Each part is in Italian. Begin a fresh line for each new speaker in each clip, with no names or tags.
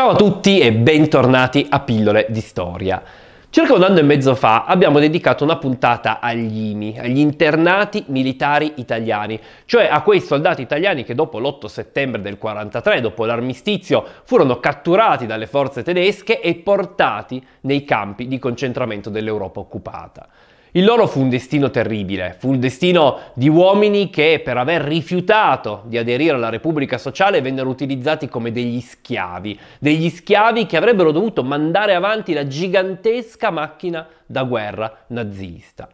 Ciao a tutti e bentornati a Pillole di Storia. Circa un anno e mezzo fa abbiamo dedicato una puntata agli IMI, agli internati militari italiani, cioè a quei soldati italiani che dopo l'8 settembre del 43, dopo l'armistizio, furono catturati dalle forze tedesche e portati nei campi di concentramento dell'Europa occupata. Il loro fu un destino terribile, fu il destino di uomini che per aver rifiutato di aderire alla Repubblica Sociale vennero utilizzati come degli schiavi, degli schiavi che avrebbero dovuto mandare avanti la gigantesca macchina da guerra nazista.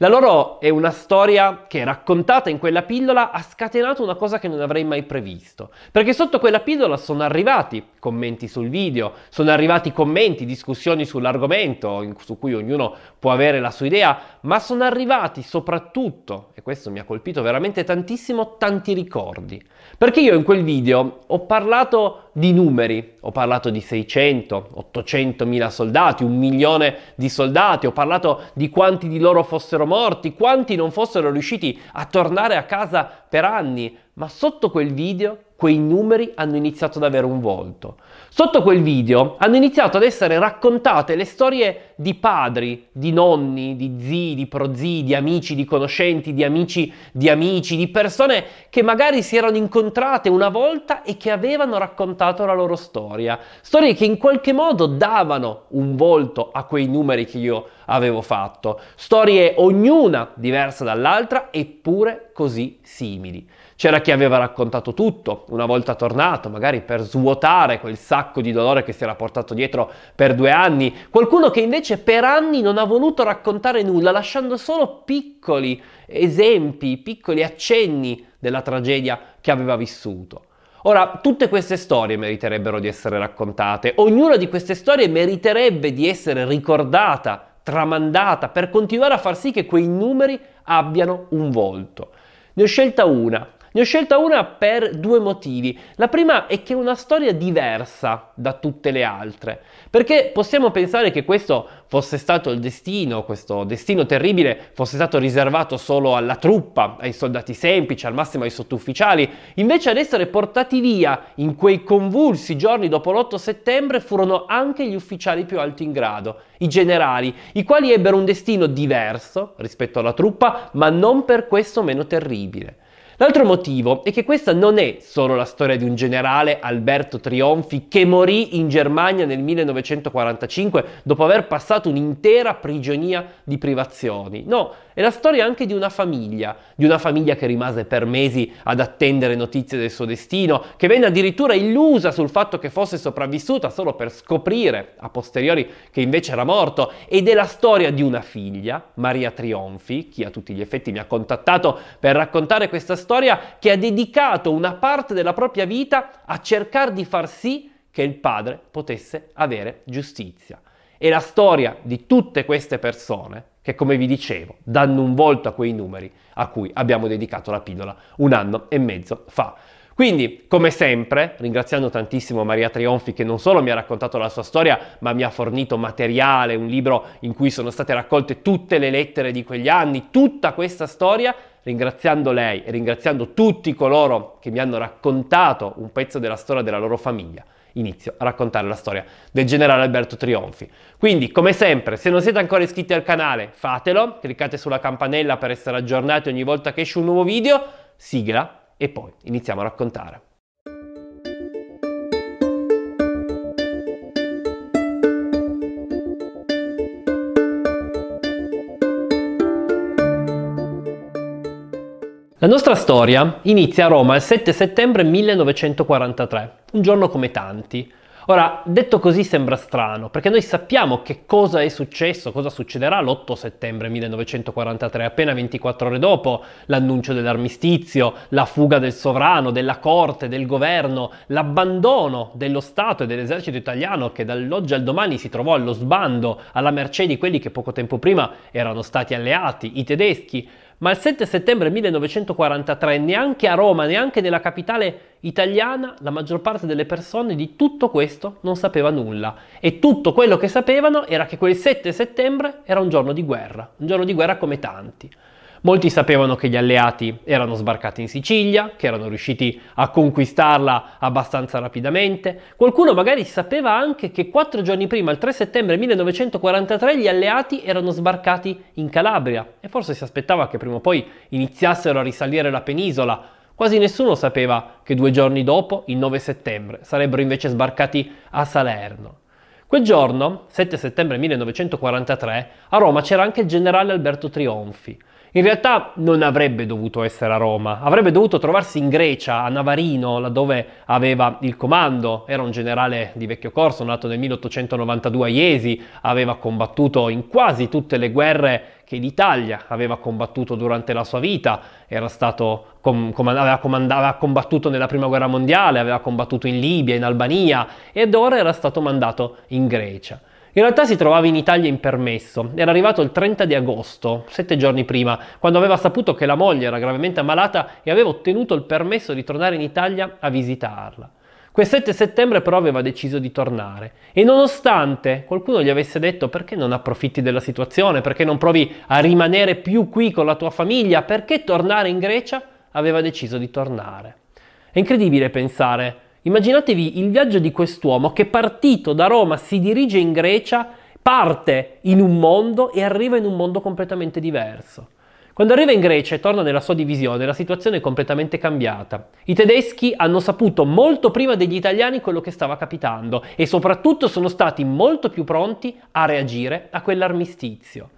La loro è una storia che, raccontata in quella pillola, ha scatenato una cosa che non avrei mai previsto. Perché sotto quella pillola sono arrivati commenti sul video, sono arrivati commenti, discussioni sull'argomento, in, su cui ognuno può avere la sua idea, ma sono arrivati soprattutto, e questo mi ha colpito veramente tantissimo, tanti ricordi. Perché io in quel video ho parlato di numeri, ho parlato di 600, 800.000 soldati, un milione di soldati, ho parlato di quanti di loro fossero morti, quanti non fossero riusciti a tornare a casa per anni, ma sotto quel video quei numeri hanno iniziato ad avere un volto. Sotto quel video hanno iniziato ad essere raccontate le storie di padri, di nonni, di zii, di prozii, di amici, di conoscenti, di amici, di amici, di persone che magari si erano incontrate una volta e che avevano raccontato la loro storia. Storie che in qualche modo davano un volto a quei numeri che io ho avevo fatto. Storie ognuna diversa dall'altra, eppure così simili. C'era chi aveva raccontato tutto, una volta tornato, magari per svuotare quel sacco di dolore che si era portato dietro per due anni, qualcuno che invece per anni non ha voluto raccontare nulla, lasciando solo piccoli esempi, piccoli accenni della tragedia che aveva vissuto. Ora, tutte queste storie meriterebbero di essere raccontate, ognuna di queste storie meriterebbe di essere ricordata tramandata per continuare a far sì che quei numeri abbiano un volto. Ne ho scelta una, ne ho scelta una per due motivi. La prima è che è una storia diversa da tutte le altre, perché possiamo pensare che questo fosse stato il destino, questo destino terribile fosse stato riservato solo alla truppa, ai soldati semplici, al massimo ai sottufficiali, invece ad essere portati via in quei convulsi giorni dopo l'8 settembre furono anche gli ufficiali più alti in grado, i generali, i quali ebbero un destino diverso rispetto alla truppa, ma non per questo meno terribile. L'altro motivo è che questa non è solo la storia di un generale, Alberto Trionfi, che morì in Germania nel 1945 dopo aver passato un'intera prigionia di privazioni. No, è la storia anche di una famiglia, di una famiglia che rimase per mesi ad attendere notizie del suo destino, che venne addirittura illusa sul fatto che fosse sopravvissuta solo per scoprire a posteriori che invece era morto, ed è la storia di una figlia, Maria Trionfi, chi a tutti gli effetti mi ha contattato per raccontare questa storia, che ha dedicato una parte della propria vita a cercare di far sì che il padre potesse avere giustizia. È la storia di tutte queste persone che come vi dicevo danno un volto a quei numeri a cui abbiamo dedicato la pillola un anno e mezzo fa. Quindi, come sempre, ringraziando tantissimo Maria Trionfi che non solo mi ha raccontato la sua storia, ma mi ha fornito materiale, un libro in cui sono state raccolte tutte le lettere di quegli anni, tutta questa storia, ringraziando lei e ringraziando tutti coloro che mi hanno raccontato un pezzo della storia della loro famiglia inizio a raccontare la storia del generale Alberto Trionfi. Quindi, come sempre, se non siete ancora iscritti al canale, fatelo, cliccate sulla campanella per essere aggiornati ogni volta che esce un nuovo video, sigla e poi iniziamo a raccontare. La nostra storia inizia a Roma il 7 settembre 1943, un giorno come tanti. Ora, detto così sembra strano, perché noi sappiamo che cosa è successo, cosa succederà l'8 settembre 1943, appena 24 ore dopo l'annuncio dell'armistizio, la fuga del sovrano, della corte, del governo, l'abbandono dello Stato e dell'esercito italiano che dall'oggi al domani si trovò allo sbando, alla mercé di quelli che poco tempo prima erano stati alleati, i tedeschi ma il 7 settembre 1943 neanche a Roma, neanche nella capitale italiana, la maggior parte delle persone di tutto questo non sapeva nulla e tutto quello che sapevano era che quel 7 settembre era un giorno di guerra, un giorno di guerra come tanti. Molti sapevano che gli alleati erano sbarcati in Sicilia, che erano riusciti a conquistarla abbastanza rapidamente. Qualcuno magari sapeva anche che quattro giorni prima, il 3 settembre 1943, gli alleati erano sbarcati in Calabria e forse si aspettava che prima o poi iniziassero a risalire la penisola. Quasi nessuno sapeva che due giorni dopo, il 9 settembre, sarebbero invece sbarcati a Salerno. Quel giorno, 7 settembre 1943, a Roma c'era anche il generale Alberto Trionfi, in realtà non avrebbe dovuto essere a Roma, avrebbe dovuto trovarsi in Grecia, a Navarino, laddove aveva il comando. Era un generale di vecchio corso, nato nel 1892 a Iesi, aveva combattuto in quasi tutte le guerre che l'Italia aveva combattuto durante la sua vita, com- com- aveva, comand- aveva, combattuto nella prima guerra mondiale, aveva combattuto in Libia, in Albania ed ora era stato mandato in Grecia. In realtà si trovava in Italia in permesso, era arrivato il 30 di agosto, sette giorni prima, quando aveva saputo che la moglie era gravemente ammalata e aveva ottenuto il permesso di tornare in Italia a visitarla. Quel 7 settembre però aveva deciso di tornare e nonostante qualcuno gli avesse detto perché non approfitti della situazione, perché non provi a rimanere più qui con la tua famiglia, perché tornare in Grecia, aveva deciso di tornare. È incredibile pensare Immaginatevi il viaggio di quest'uomo che partito da Roma si dirige in Grecia, parte in un mondo e arriva in un mondo completamente diverso. Quando arriva in Grecia e torna nella sua divisione, la situazione è completamente cambiata. I tedeschi hanno saputo molto prima degli italiani quello che stava capitando e soprattutto sono stati molto più pronti a reagire a quell'armistizio.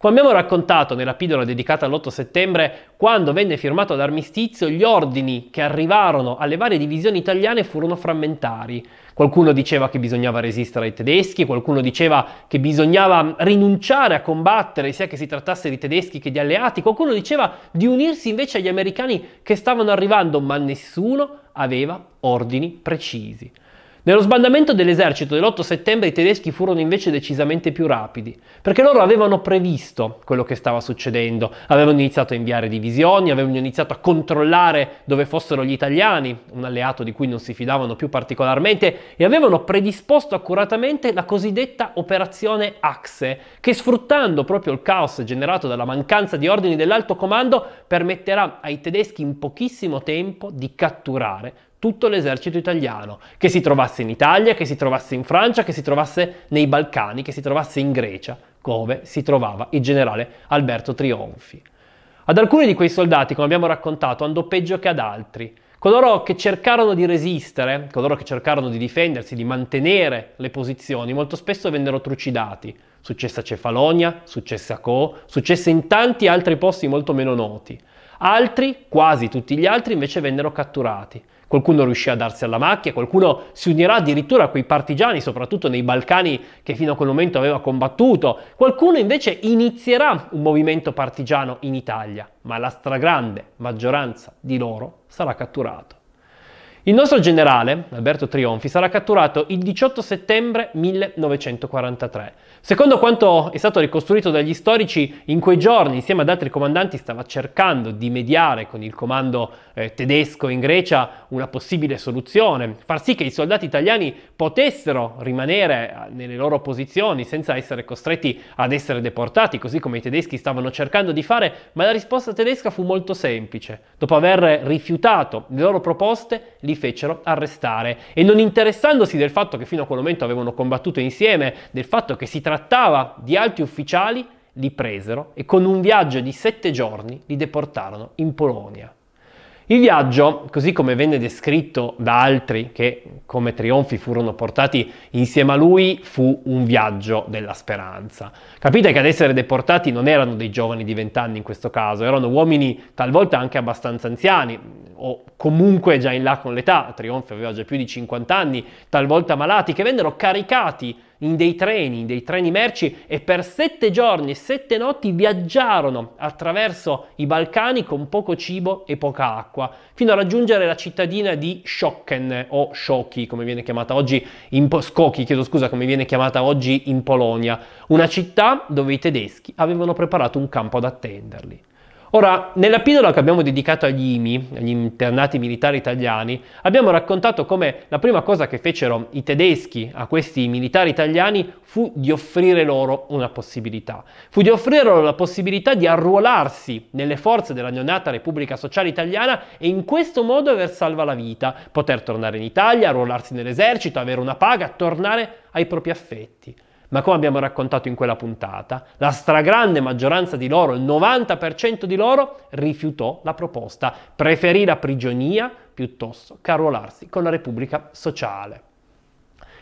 Come abbiamo raccontato nella pillola dedicata all'8 settembre, quando venne firmato l'armistizio, gli ordini che arrivarono alle varie divisioni italiane furono frammentari. Qualcuno diceva che bisognava resistere ai tedeschi, qualcuno diceva che bisognava rinunciare a combattere sia che si trattasse di tedeschi che di alleati, qualcuno diceva di unirsi invece agli americani che stavano arrivando, ma nessuno aveva ordini precisi. Nello sbandamento dell'esercito dell'8 settembre i tedeschi furono invece decisamente più rapidi, perché loro avevano previsto quello che stava succedendo, avevano iniziato a inviare divisioni, avevano iniziato a controllare dove fossero gli italiani, un alleato di cui non si fidavano più particolarmente, e avevano predisposto accuratamente la cosiddetta operazione Axe, che sfruttando proprio il caos generato dalla mancanza di ordini dell'alto comando permetterà ai tedeschi in pochissimo tempo di catturare tutto l'esercito italiano, che si trovasse in Italia, che si trovasse in Francia, che si trovasse nei Balcani, che si trovasse in Grecia, dove si trovava il generale Alberto Trionfi. Ad alcuni di quei soldati, come abbiamo raccontato, andò peggio che ad altri. Coloro che cercarono di resistere, coloro che cercarono di difendersi, di mantenere le posizioni, molto spesso vennero trucidati. Successe a Cefalonia, successe a Co, successe in tanti altri posti molto meno noti. Altri, quasi tutti gli altri, invece vennero catturati. Qualcuno riuscì a darsi alla macchia, qualcuno si unirà addirittura a quei partigiani, soprattutto nei Balcani che fino a quel momento aveva combattuto, qualcuno invece inizierà un movimento partigiano in Italia, ma la stragrande maggioranza di loro sarà catturato. Il nostro generale, Alberto Trionfi, sarà catturato il 18 settembre 1943. Secondo quanto è stato ricostruito dagli storici, in quei giorni, insieme ad altri comandanti, stava cercando di mediare con il comando eh, tedesco in Grecia una possibile soluzione, far sì che i soldati italiani potessero rimanere eh, nelle loro posizioni senza essere costretti ad essere deportati, così come i tedeschi stavano cercando di fare, ma la risposta tedesca fu molto semplice. Dopo aver rifiutato le loro proposte, li fecero arrestare e non interessandosi del fatto che fino a quel momento avevano combattuto insieme, del fatto che si trattava di alti ufficiali, li presero e con un viaggio di sette giorni li deportarono in Polonia. Il viaggio, così come venne descritto da altri che come trionfi furono portati insieme a lui, fu un viaggio della speranza. Capite che ad essere deportati non erano dei giovani di vent'anni in questo caso, erano uomini talvolta anche abbastanza anziani o comunque già in là con l'età, Trionfi aveva già più di 50 anni, talvolta malati, che vennero caricati in dei treni, in dei treni merci e per sette giorni e sette notti viaggiarono attraverso i Balcani con poco cibo e poca acqua, fino a raggiungere la cittadina di Schocken o Szoki, come viene chiamata oggi in po- Skoki, chiedo scusa, come viene chiamata oggi in Polonia, una città dove i tedeschi avevano preparato un campo ad attenderli. Ora, nella pillola che abbiamo dedicato agli IMI, agli internati militari italiani, abbiamo raccontato come la prima cosa che fecero i tedeschi a questi militari italiani fu di offrire loro una possibilità. Fu di offrire loro la possibilità di arruolarsi nelle forze della neonata Repubblica Sociale Italiana e in questo modo aver salva la vita, poter tornare in Italia, arruolarsi nell'esercito, avere una paga, tornare ai propri affetti. Ma come abbiamo raccontato in quella puntata, la stragrande maggioranza di loro, il 90% di loro, rifiutò la proposta, preferì la prigionia piuttosto che arruolarsi con la Repubblica Sociale.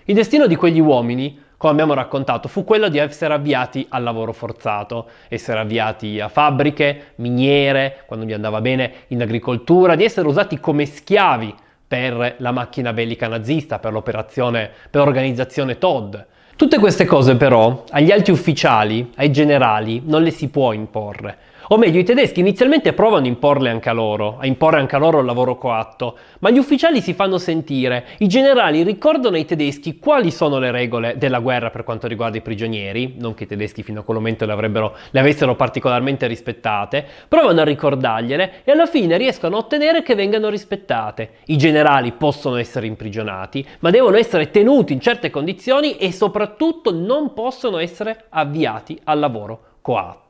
Il destino di quegli uomini, come abbiamo raccontato, fu quello di essere avviati al lavoro forzato, essere avviati a fabbriche, miniere, quando gli andava bene in agricoltura, di essere usati come schiavi per la macchina bellica nazista, per, l'operazione, per l'organizzazione Todd Tutte queste cose però agli alti ufficiali, ai generali, non le si può imporre. O meglio, i tedeschi inizialmente provano a imporle anche a loro, a imporre anche a loro il lavoro coatto, ma gli ufficiali si fanno sentire, i generali ricordano ai tedeschi quali sono le regole della guerra per quanto riguarda i prigionieri, non che i tedeschi fino a quel momento le, le avessero particolarmente rispettate, provano a ricordargliele e alla fine riescono a ottenere che vengano rispettate. I generali possono essere imprigionati, ma devono essere tenuti in certe condizioni e soprattutto non possono essere avviati al lavoro coatto.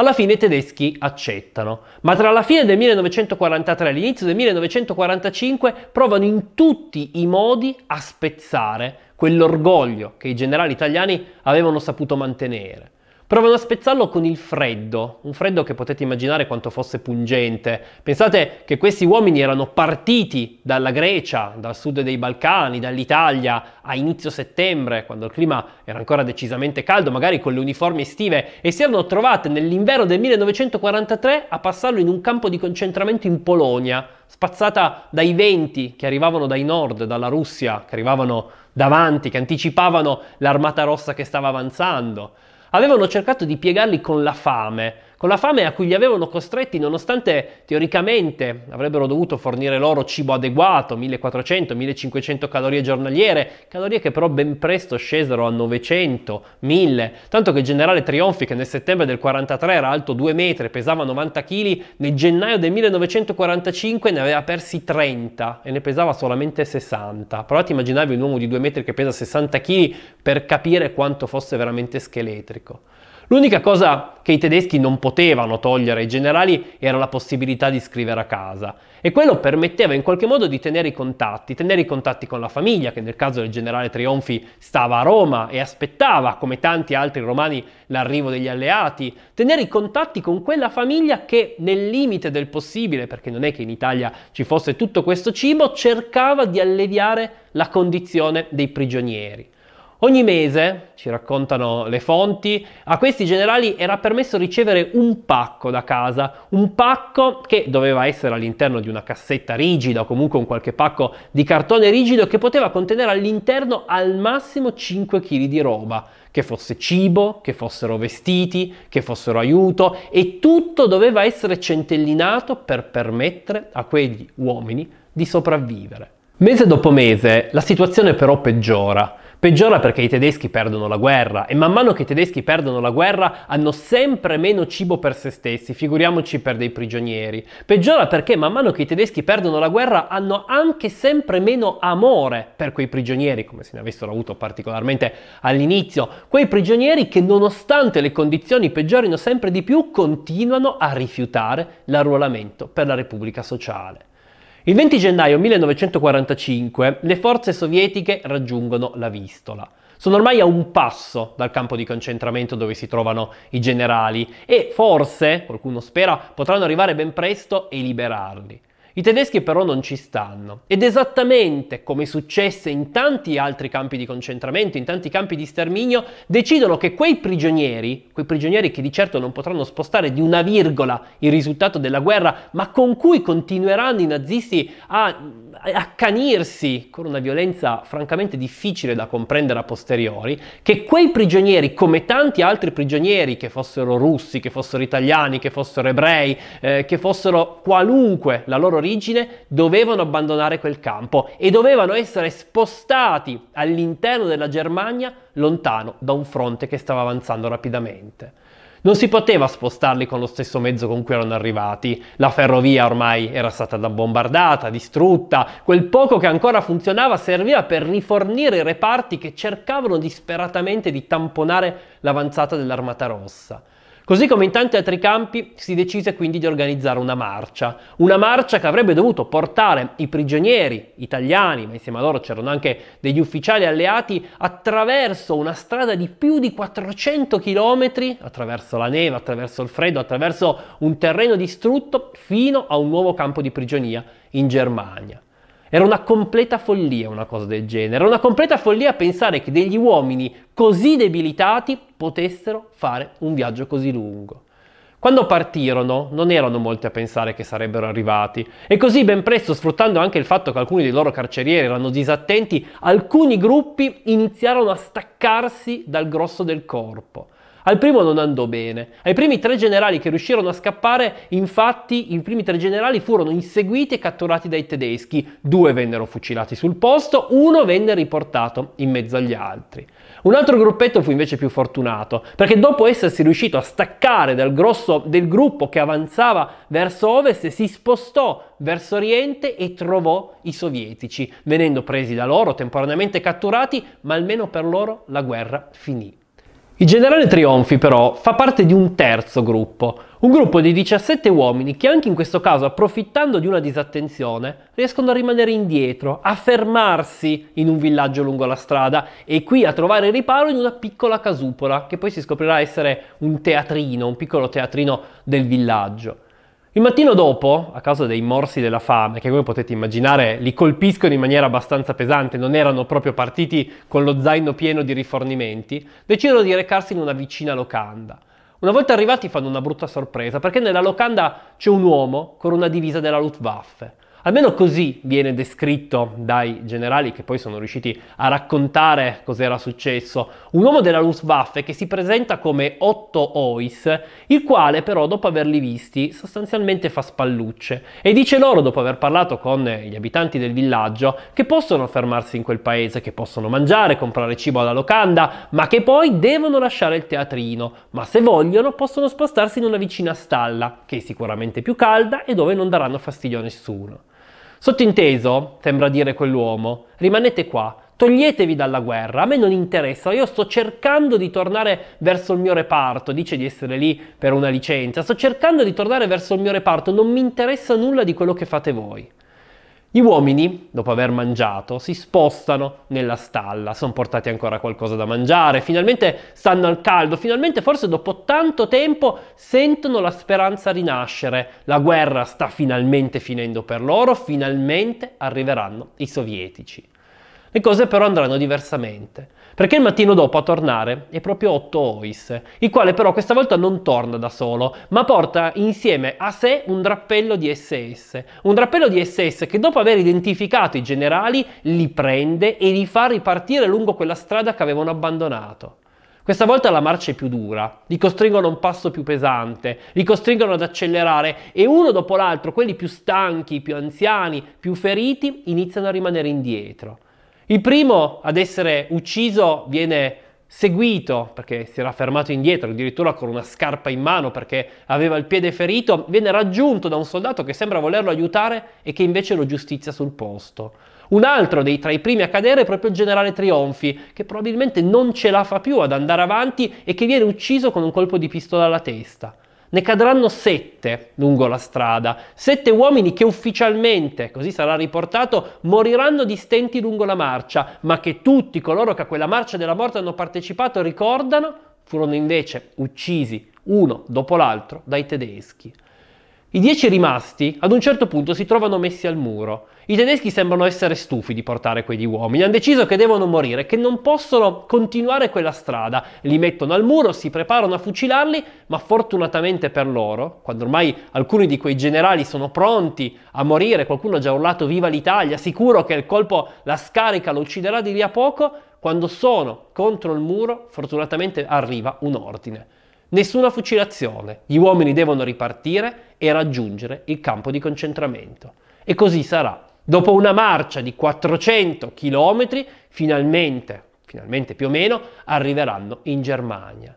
Alla fine i tedeschi accettano, ma tra la fine del 1943 e l'inizio del 1945 provano in tutti i modi a spezzare quell'orgoglio che i generali italiani avevano saputo mantenere. Provano a spezzarlo con il freddo, un freddo che potete immaginare quanto fosse pungente. Pensate che questi uomini erano partiti dalla Grecia, dal sud dei Balcani, dall'Italia a inizio settembre, quando il clima era ancora decisamente caldo, magari con le uniformi estive, e si erano trovate nell'inverno del 1943 a passarlo in un campo di concentramento in Polonia, spazzata dai venti che arrivavano dai nord, dalla Russia, che arrivavano davanti, che anticipavano l'armata rossa che stava avanzando. Avevano cercato di piegarli con la fame, con la fame a cui li avevano costretti nonostante teoricamente avrebbero dovuto fornire loro cibo adeguato, 1400-1500 calorie giornaliere, calorie che però ben presto scesero a 900, 1000, tanto che il generale Trionfi che nel settembre del 43 era alto 2 metri e pesava 90 kg, nel gennaio del 1945 ne aveva persi 30 e ne pesava solamente 60. Provate a immaginarvi un uomo di 2 metri che pesa 60 kg per capire quanto fosse veramente scheletrico. L'unica cosa che i tedeschi non potevano togliere ai generali era la possibilità di scrivere a casa e quello permetteva in qualche modo di tenere i contatti, tenere i contatti con la famiglia che nel caso del generale Trionfi stava a Roma e aspettava, come tanti altri romani, l'arrivo degli alleati, tenere i contatti con quella famiglia che nel limite del possibile, perché non è che in Italia ci fosse tutto questo cibo, cercava di alleviare la condizione dei prigionieri. Ogni mese, ci raccontano le fonti, a questi generali era permesso ricevere un pacco da casa, un pacco che doveva essere all'interno di una cassetta rigida o comunque un qualche pacco di cartone rigido che poteva contenere all'interno al massimo 5 kg di roba, che fosse cibo, che fossero vestiti, che fossero aiuto e tutto doveva essere centellinato per permettere a quegli uomini di sopravvivere. Mese dopo mese la situazione però peggiora. Peggiora perché i tedeschi perdono la guerra e man mano che i tedeschi perdono la guerra hanno sempre meno cibo per se stessi, figuriamoci per dei prigionieri. Peggiora perché man mano che i tedeschi perdono la guerra hanno anche sempre meno amore per quei prigionieri, come se ne avessero avuto particolarmente all'inizio, quei prigionieri che nonostante le condizioni peggiorino sempre di più continuano a rifiutare l'arruolamento per la Repubblica Sociale. Il 20 gennaio 1945 le forze sovietiche raggiungono la Vistola. Sono ormai a un passo dal campo di concentramento dove si trovano i generali e forse, qualcuno spera, potranno arrivare ben presto e liberarli. I tedeschi però non ci stanno ed esattamente come successe in tanti altri campi di concentramento, in tanti campi di sterminio, decidono che quei prigionieri, quei prigionieri che di certo non potranno spostare di una virgola il risultato della guerra, ma con cui continueranno i nazisti a accanirsi con una violenza francamente difficile da comprendere a posteriori, che quei prigionieri, come tanti altri prigionieri, che fossero russi, che fossero italiani, che fossero ebrei, eh, che fossero qualunque la loro origine dovevano abbandonare quel campo e dovevano essere spostati all'interno della Germania lontano da un fronte che stava avanzando rapidamente. Non si poteva spostarli con lo stesso mezzo con cui erano arrivati, la ferrovia ormai era stata bombardata, distrutta, quel poco che ancora funzionava serviva per rifornire i reparti che cercavano disperatamente di tamponare l'avanzata dell'armata rossa. Così come in tanti altri campi si decise quindi di organizzare una marcia, una marcia che avrebbe dovuto portare i prigionieri italiani, ma insieme a loro c'erano anche degli ufficiali alleati, attraverso una strada di più di 400 km, attraverso la neve, attraverso il freddo, attraverso un terreno distrutto, fino a un nuovo campo di prigionia in Germania. Era una completa follia una cosa del genere, era una completa follia pensare che degli uomini così debilitati potessero fare un viaggio così lungo. Quando partirono non erano molti a pensare che sarebbero arrivati e così ben presto, sfruttando anche il fatto che alcuni dei loro carcerieri erano disattenti, alcuni gruppi iniziarono a staccarsi dal grosso del corpo. Al primo non andò bene. Ai primi tre generali che riuscirono a scappare, infatti, i primi tre generali furono inseguiti e catturati dai tedeschi. Due vennero fucilati sul posto, uno venne riportato in mezzo agli altri. Un altro gruppetto fu invece più fortunato, perché dopo essersi riuscito a staccare dal grosso del gruppo che avanzava verso ovest, si spostò verso oriente e trovò i sovietici, venendo presi da loro, temporaneamente catturati, ma almeno per loro la guerra finì. Il generale Trionfi però fa parte di un terzo gruppo, un gruppo di 17 uomini che anche in questo caso approfittando di una disattenzione riescono a rimanere indietro, a fermarsi in un villaggio lungo la strada e qui a trovare riparo in una piccola casupola che poi si scoprirà essere un teatrino, un piccolo teatrino del villaggio. Il mattino dopo, a causa dei morsi della fame, che come potete immaginare li colpiscono in maniera abbastanza pesante, non erano proprio partiti con lo zaino pieno di rifornimenti, decidono di recarsi in una vicina locanda. Una volta arrivati fanno una brutta sorpresa perché nella locanda c'è un uomo con una divisa della Luftwaffe. Almeno così viene descritto dai generali che poi sono riusciti a raccontare cos'era successo. Un uomo della Luftwaffe che si presenta come Otto Ois, il quale però dopo averli visti sostanzialmente fa spallucce e dice loro, dopo aver parlato con gli abitanti del villaggio, che possono fermarsi in quel paese, che possono mangiare, comprare cibo alla locanda, ma che poi devono lasciare il teatrino, ma se vogliono possono spostarsi in una vicina stalla, che è sicuramente più calda e dove non daranno fastidio a nessuno. Sottinteso, sembra dire quell'uomo, rimanete qua, toglietevi dalla guerra, a me non interessa, io sto cercando di tornare verso il mio reparto, dice di essere lì per una licenza, sto cercando di tornare verso il mio reparto, non mi interessa nulla di quello che fate voi. Gli uomini, dopo aver mangiato, si spostano nella stalla, sono portati ancora qualcosa da mangiare, finalmente stanno al caldo, finalmente forse dopo tanto tempo sentono la speranza rinascere. La guerra sta finalmente finendo per loro, finalmente arriveranno i sovietici. Le cose però andranno diversamente, perché il mattino dopo a tornare è proprio Otto Ois, il quale però questa volta non torna da solo, ma porta insieme a sé un drappello di SS, un drappello di SS che dopo aver identificato i generali li prende e li fa ripartire lungo quella strada che avevano abbandonato. Questa volta la marcia è più dura, li costringono a un passo più pesante, li costringono ad accelerare e uno dopo l'altro, quelli più stanchi, più anziani, più feriti, iniziano a rimanere indietro. Il primo ad essere ucciso viene seguito perché si era fermato indietro, addirittura con una scarpa in mano perché aveva il piede ferito, viene raggiunto da un soldato che sembra volerlo aiutare e che invece lo giustizia sul posto. Un altro dei tra i primi a cadere è proprio il generale Trionfi, che probabilmente non ce la fa più ad andare avanti e che viene ucciso con un colpo di pistola alla testa ne cadranno sette lungo la strada, sette uomini che ufficialmente, così sarà riportato, moriranno di stenti lungo la marcia, ma che tutti coloro che a quella marcia della morte hanno partecipato ricordano, furono invece uccisi uno dopo l'altro dai tedeschi. I dieci rimasti ad un certo punto si trovano messi al muro. I tedeschi sembrano essere stufi di portare quegli uomini, hanno deciso che devono morire, che non possono continuare quella strada. Li mettono al muro, si preparano a fucilarli, ma fortunatamente per loro, quando ormai alcuni di quei generali sono pronti a morire, qualcuno ha già urlato viva l'Italia, sicuro che il colpo la scarica, lo ucciderà di lì a poco, quando sono contro il muro fortunatamente arriva un ordine. Nessuna fucilazione, gli uomini devono ripartire e raggiungere il campo di concentramento. E così sarà. Dopo una marcia di 400 km, finalmente, finalmente più o meno, arriveranno in Germania.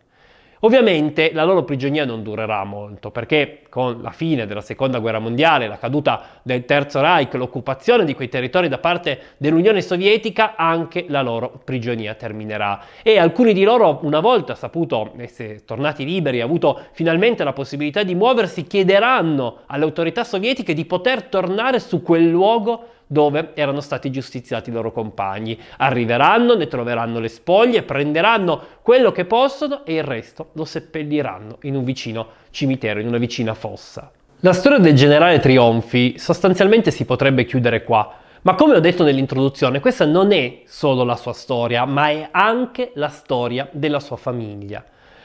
Ovviamente la loro prigionia non durerà molto perché con la fine della seconda guerra mondiale, la caduta del Terzo Reich, l'occupazione di quei territori da parte dell'Unione Sovietica, anche la loro prigionia terminerà. E alcuni di loro, una volta saputo essere tornati liberi, e avuto finalmente la possibilità di muoversi, chiederanno alle autorità sovietiche di poter tornare su quel luogo dove erano stati giustiziati i loro compagni. Arriveranno, ne troveranno le spoglie, prenderanno quello che possono e il resto lo seppelliranno in un vicino cimitero, in una vicina fossa. La storia del generale Trionfi sostanzialmente si potrebbe chiudere qua, ma come ho detto nell'introduzione, questa non è solo la sua storia, ma è anche la storia della sua famiglia.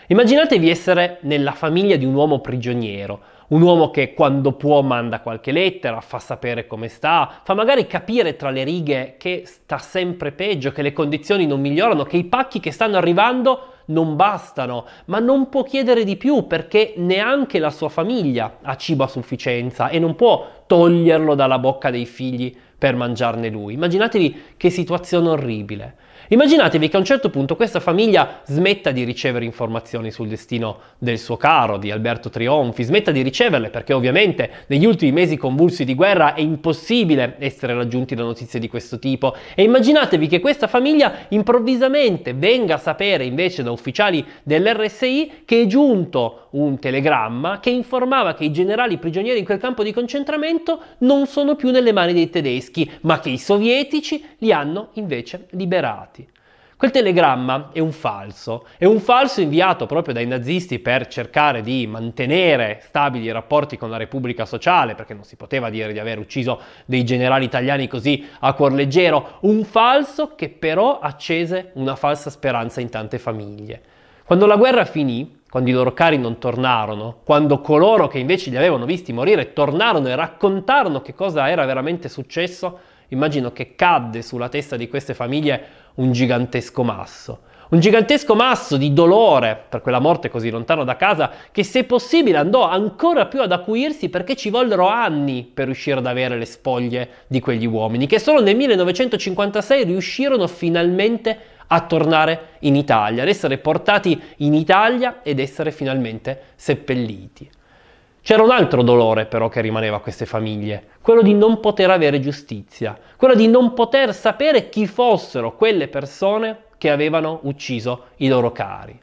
Immaginatevi essere nella famiglia di un uomo prigioniero, un uomo che quando può manda qualche lettera, fa sapere come sta, fa magari capire tra le righe che sta sempre peggio, che le condizioni non migliorano, che i pacchi che stanno arrivando non bastano, ma non può chiedere di più perché neanche la sua famiglia ha cibo a sufficienza e non può toglierlo dalla bocca dei figli per mangiarne lui. Immaginatevi che situazione orribile. Immaginatevi che a un certo punto questa famiglia smetta di ricevere informazioni sul destino del suo caro, di Alberto Trionfi, smetta di riceverle perché ovviamente negli ultimi mesi convulsi di guerra è impossibile essere raggiunti da notizie di questo tipo e immaginatevi che questa famiglia improvvisamente venga a sapere invece da ufficiali dell'RSI che è giunto un telegramma che informava che i generali prigionieri in quel campo di concentramento non sono più nelle mani dei tedeschi, ma che i sovietici li hanno invece liberati. Quel telegramma è un falso, è un falso inviato proprio dai nazisti per cercare di mantenere stabili i rapporti con la Repubblica Sociale, perché non si poteva dire di aver ucciso dei generali italiani così a cuor leggero, un falso che però accese una falsa speranza in tante famiglie. Quando la guerra finì, quando i loro cari non tornarono, quando coloro che invece li avevano visti morire tornarono e raccontarono che cosa era veramente successo, immagino che cadde sulla testa di queste famiglie un gigantesco masso. Un gigantesco masso di dolore per quella morte così lontano da casa che se possibile andò ancora più ad acuirsi perché ci vollero anni per riuscire ad avere le spoglie di quegli uomini che solo nel 1956 riuscirono finalmente a a tornare in Italia, ad essere portati in Italia ed essere finalmente seppelliti. C'era un altro dolore però che rimaneva a queste famiglie, quello di non poter avere giustizia, quello di non poter sapere chi fossero quelle persone che avevano ucciso i loro cari.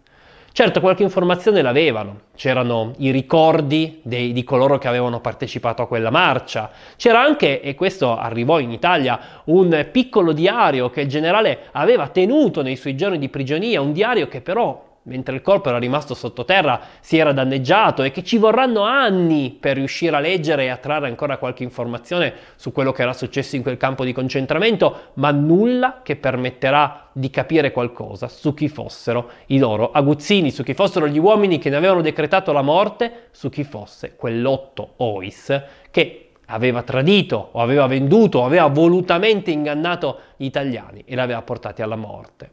Certo, qualche informazione l'avevano, c'erano i ricordi dei, di coloro che avevano partecipato a quella marcia, c'era anche, e questo arrivò in Italia, un piccolo diario che il generale aveva tenuto nei suoi giorni di prigionia, un diario che però mentre il corpo era rimasto sottoterra, si era danneggiato e che ci vorranno anni per riuscire a leggere e a trarre ancora qualche informazione su quello che era successo in quel campo di concentramento, ma nulla che permetterà di capire qualcosa su chi fossero i loro aguzzini, su chi fossero gli uomini che ne avevano decretato la morte, su chi fosse quell'otto Ois che aveva tradito o aveva venduto o aveva volutamente ingannato gli italiani e l'aveva portati alla morte.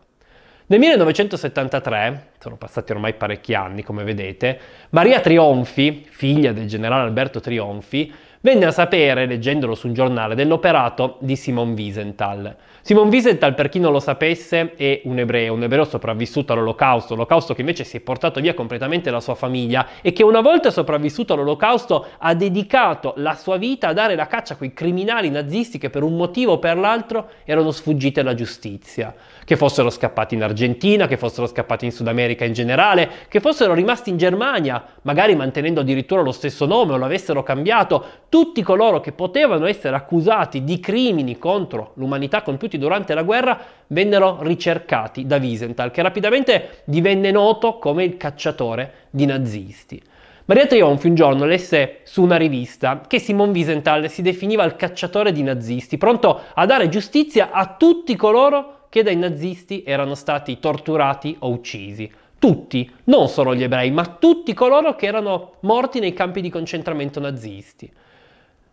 Nel 1973, sono passati ormai parecchi anni come vedete, Maria Trionfi, figlia del generale Alberto Trionfi, venne a sapere, leggendolo su un giornale, dell'operato di Simon Wiesenthal, Simon Wiesenthal, per chi non lo sapesse, è un ebreo, un ebreo sopravvissuto all'olocausto, l'olocausto che invece si è portato via completamente la sua famiglia e che una volta sopravvissuto all'olocausto ha dedicato la sua vita a dare la caccia a quei criminali nazisti che per un motivo o per l'altro erano sfuggiti alla giustizia, che fossero scappati in Argentina, che fossero scappati in Sud America in generale, che fossero rimasti in Germania, magari mantenendo addirittura lo stesso nome o lo avessero cambiato, tutti coloro che potevano essere accusati di crimini contro l'umanità compiuti compiuti durante la guerra vennero ricercati da Wiesenthal, che rapidamente divenne noto come il cacciatore di nazisti. Maria Trionfi un giorno lesse su una rivista che Simon Wiesenthal si definiva il cacciatore di nazisti, pronto a dare giustizia a tutti coloro che dai nazisti erano stati torturati o uccisi. Tutti, non solo gli ebrei, ma tutti coloro che erano morti nei campi di concentramento nazisti.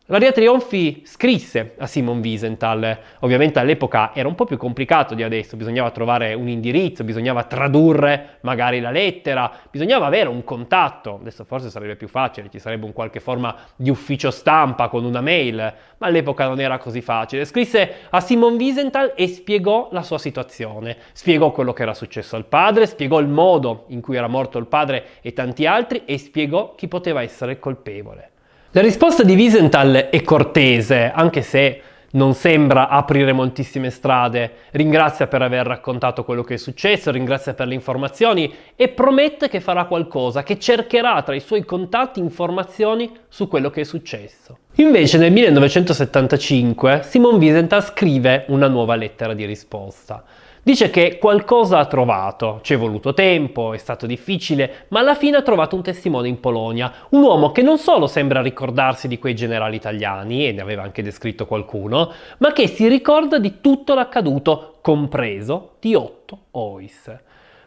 Maria Trionfi scrisse a Simon Wiesenthal, ovviamente all'epoca era un po' più complicato di adesso, bisognava trovare un indirizzo, bisognava tradurre magari la lettera, bisognava avere un contatto, adesso forse sarebbe più facile, ci sarebbe un qualche forma di ufficio stampa con una mail, ma all'epoca non era così facile. Scrisse a Simon Wiesenthal e spiegò la sua situazione, spiegò quello che era successo al padre, spiegò il modo in cui era morto il padre e tanti altri e spiegò chi poteva essere colpevole. La risposta di Wiesenthal è cortese, anche se non sembra aprire moltissime strade, ringrazia per aver raccontato quello che è successo, ringrazia per le informazioni e promette che farà qualcosa, che cercherà tra i suoi contatti informazioni su quello che è successo. Invece nel 1975 Simon Wiesenthal scrive una nuova lettera di risposta. Dice che qualcosa ha trovato, ci è voluto tempo, è stato difficile, ma alla fine ha trovato un testimone in Polonia, un uomo che non solo sembra ricordarsi di quei generali italiani, e ne aveva anche descritto qualcuno, ma che si ricorda di tutto l'accaduto, compreso di otto OIS.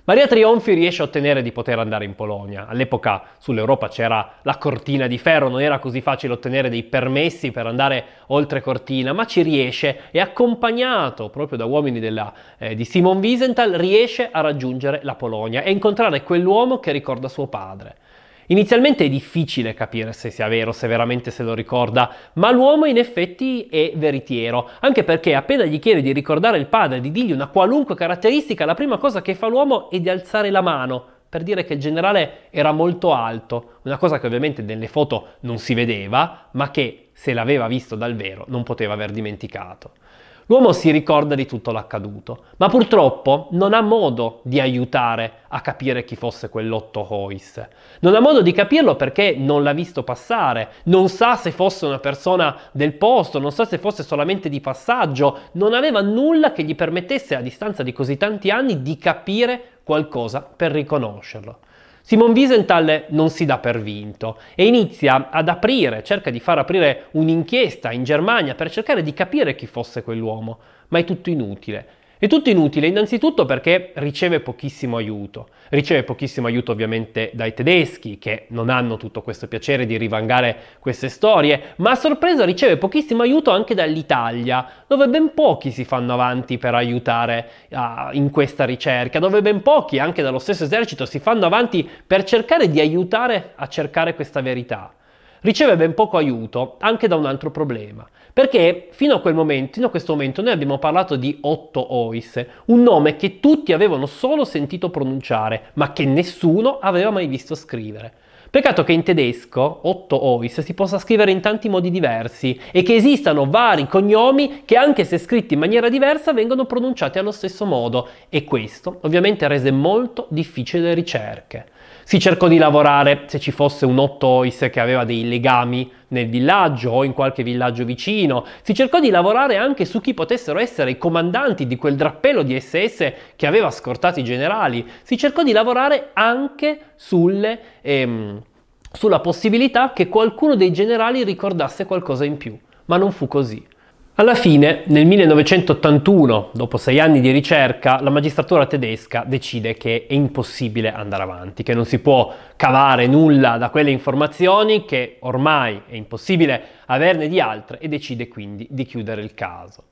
Maria Trionfi riesce a ottenere di poter andare in Polonia. All'epoca sull'Europa c'era la cortina di ferro, non era così facile ottenere dei permessi per andare oltre cortina, ma ci riesce e accompagnato proprio da uomini della, eh, di Simon Wiesenthal riesce a raggiungere la Polonia e incontrare quell'uomo che ricorda suo padre. Inizialmente è difficile capire se sia vero, se veramente se lo ricorda, ma l'uomo in effetti è veritiero, anche perché appena gli chiede di ricordare il padre, di dirgli una qualunque caratteristica, la prima cosa che fa l'uomo è di alzare la mano per dire che il generale era molto alto, una cosa che ovviamente nelle foto non si vedeva, ma che se l'aveva visto dal vero non poteva aver dimenticato. L'uomo si ricorda di tutto l'accaduto, ma purtroppo non ha modo di aiutare a capire chi fosse quell'Otto Hois. Non ha modo di capirlo perché non l'ha visto passare, non sa se fosse una persona del posto, non sa se fosse solamente di passaggio, non aveva nulla che gli permettesse a distanza di così tanti anni di capire qualcosa per riconoscerlo. Simon Wiesenthal non si dà per vinto e inizia ad aprire, cerca di far aprire un'inchiesta in Germania per cercare di capire chi fosse quell'uomo, ma è tutto inutile. È tutto inutile, innanzitutto perché riceve pochissimo aiuto. Riceve pochissimo aiuto ovviamente dai tedeschi, che non hanno tutto questo piacere di rivangare queste storie, ma a sorpresa riceve pochissimo aiuto anche dall'Italia, dove ben pochi si fanno avanti per aiutare uh, in questa ricerca, dove ben pochi anche dallo stesso esercito si fanno avanti per cercare di aiutare a cercare questa verità. Riceve ben poco aiuto anche da un altro problema, perché fino a quel momento, fino a questo momento, noi abbiamo parlato di Otto Ois, un nome che tutti avevano solo sentito pronunciare, ma che nessuno aveva mai visto scrivere. Peccato che in tedesco Otto Ois si possa scrivere in tanti modi diversi e che esistano vari cognomi che anche se scritti in maniera diversa vengono pronunciati allo stesso modo e questo ovviamente rese molto difficile le ricerche. Si cercò di lavorare se ci fosse un Ottois che aveva dei legami nel villaggio o in qualche villaggio vicino. Si cercò di lavorare anche su chi potessero essere i comandanti di quel drappello di SS che aveva scortato i generali. Si cercò di lavorare anche sulle, ehm, sulla possibilità che qualcuno dei generali ricordasse qualcosa in più. Ma non fu così. Alla fine, nel 1981, dopo sei anni di ricerca, la magistratura tedesca decide che è impossibile andare avanti, che non si può cavare nulla da quelle informazioni, che ormai è impossibile averne di altre e decide quindi di chiudere il caso.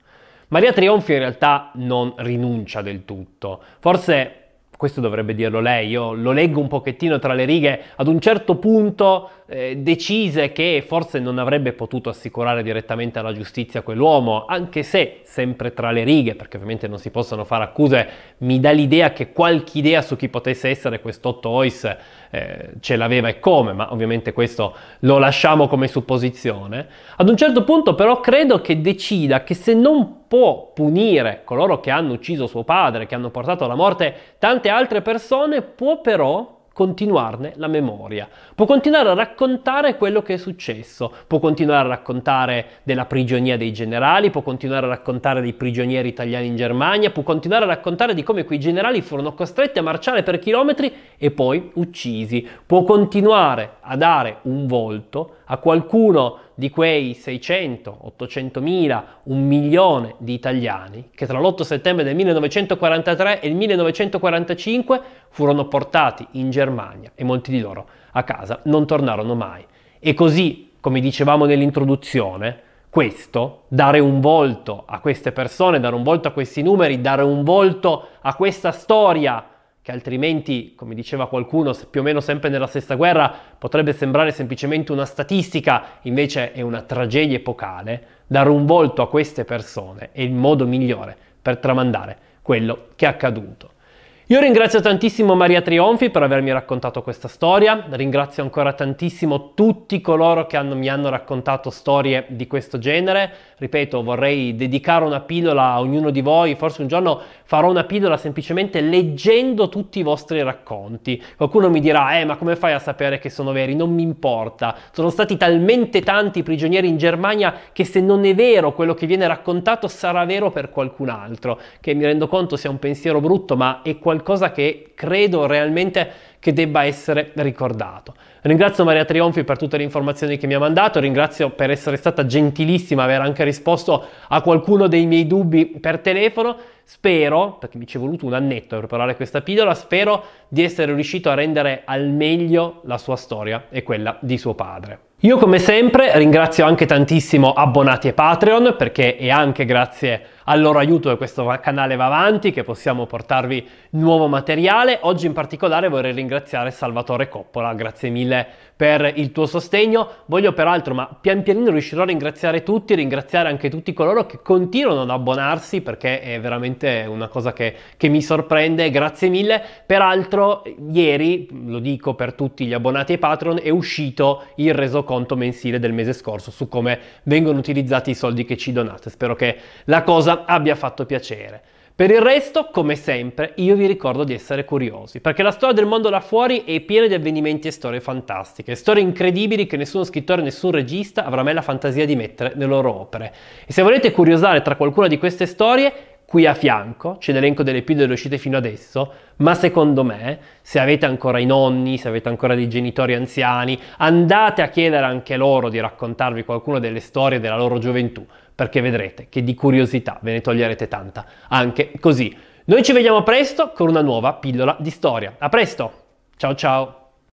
Maria Trionfi in realtà non rinuncia del tutto, forse questo dovrebbe dirlo lei, io lo leggo un pochettino tra le righe, ad un certo punto eh, decise che forse non avrebbe potuto assicurare direttamente alla giustizia quell'uomo, anche se sempre tra le righe, perché ovviamente non si possono fare accuse, mi dà l'idea che qualche idea su chi potesse essere quest'Otto Ois eh, ce l'aveva e come, ma ovviamente questo lo lasciamo come supposizione. Ad un certo punto però credo che decida che se non può punire coloro che hanno ucciso suo padre, che hanno portato alla morte tante altre persone, può però continuarne la memoria, può continuare a raccontare quello che è successo, può continuare a raccontare della prigionia dei generali, può continuare a raccontare dei prigionieri italiani in Germania, può continuare a raccontare di come quei generali furono costretti a marciare per chilometri e poi uccisi, può continuare a dare un volto a qualcuno di quei 600, 800 mila, un milione di italiani che tra l'8 settembre del 1943 e il 1945 furono portati in Germania e molti di loro a casa non tornarono mai. E così, come dicevamo nell'introduzione, questo, dare un volto a queste persone, dare un volto a questi numeri, dare un volto a questa storia che altrimenti, come diceva qualcuno, più o meno sempre nella stessa guerra, potrebbe sembrare semplicemente una statistica, invece è una tragedia epocale, dare un volto a queste persone è il modo migliore per tramandare quello che è accaduto. Io ringrazio tantissimo Maria Trionfi per avermi raccontato questa storia, ringrazio ancora tantissimo tutti coloro che hanno, mi hanno raccontato storie di questo genere, ripeto vorrei dedicare una pillola a ognuno di voi, forse un giorno farò una pillola semplicemente leggendo tutti i vostri racconti. Qualcuno mi dirà eh ma come fai a sapere che sono veri? Non mi importa, sono stati talmente tanti prigionieri in Germania che se non è vero quello che viene raccontato sarà vero per qualcun altro, che mi rendo conto sia un pensiero brutto ma è qualcosa qualcosa che credo realmente che debba essere ricordato. Ringrazio Maria Trionfi per tutte le informazioni che mi ha mandato, ringrazio per essere stata gentilissima, aver anche risposto a qualcuno dei miei dubbi per telefono. Spero, perché mi ci è voluto un annetto per preparare questa pillola, spero di essere riuscito a rendere al meglio la sua storia e quella di suo padre. Io come sempre ringrazio anche tantissimo abbonati e Patreon perché è anche grazie a al loro aiuto che questo canale va avanti, che possiamo portarvi nuovo materiale. Oggi in particolare vorrei ringraziare Salvatore Coppola, grazie mille per il tuo sostegno. Voglio peraltro, ma pian pianino riuscirò a ringraziare tutti, ringraziare anche tutti coloro che continuano ad abbonarsi perché è veramente una cosa che, che mi sorprende, grazie mille. Peraltro ieri, lo dico per tutti gli abbonati ai Patreon, è uscito il resoconto mensile del mese scorso su come vengono utilizzati i soldi che ci donate. Spero che la cosa abbia fatto piacere. Per il resto, come sempre, io vi ricordo di essere curiosi, perché la storia del mondo là fuori è piena di avvenimenti e storie fantastiche, storie incredibili che nessuno scrittore, nessun regista avrà mai la fantasia di mettere nelle loro opere. E se volete curiosare tra qualcuna di queste storie, qui a fianco, c'è l'elenco delle più delle uscite fino adesso, ma secondo me, se avete ancora i nonni, se avete ancora dei genitori anziani, andate a chiedere anche loro di raccontarvi qualcuna delle storie della loro gioventù, perché vedrete che di curiosità ve ne toglierete tanta, anche così. Noi ci vediamo presto con una nuova pillola di storia. A presto! Ciao ciao!